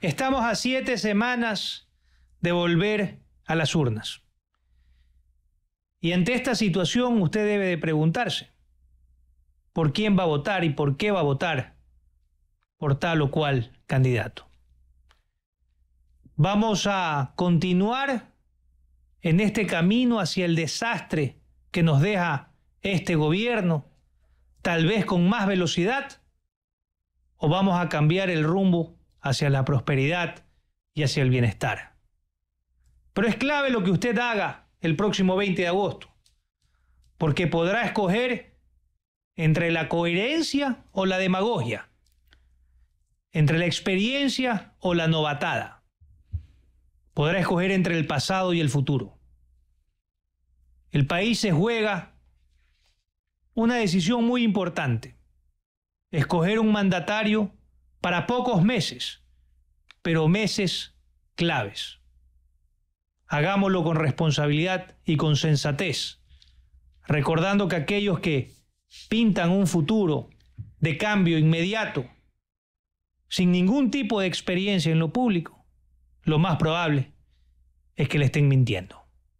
Estamos a siete semanas de volver a las urnas. Y ante esta situación usted debe de preguntarse, ¿por quién va a votar y por qué va a votar por tal o cual candidato? Vamos a continuar en este camino hacia el desastre que nos deja este gobierno, tal vez con más velocidad, o vamos a cambiar el rumbo hacia la prosperidad y hacia el bienestar. Pero es clave lo que usted haga el próximo 20 de agosto, porque podrá escoger entre la coherencia o la demagogia, entre la experiencia o la novatada. Podrá escoger entre el pasado y el futuro. El país se juega una decisión muy importante, escoger un mandatario para pocos meses, pero meses claves. Hagámoslo con responsabilidad y con sensatez, recordando que aquellos que pintan un futuro de cambio inmediato, sin ningún tipo de experiencia en lo público, lo más probable es que le estén mintiendo.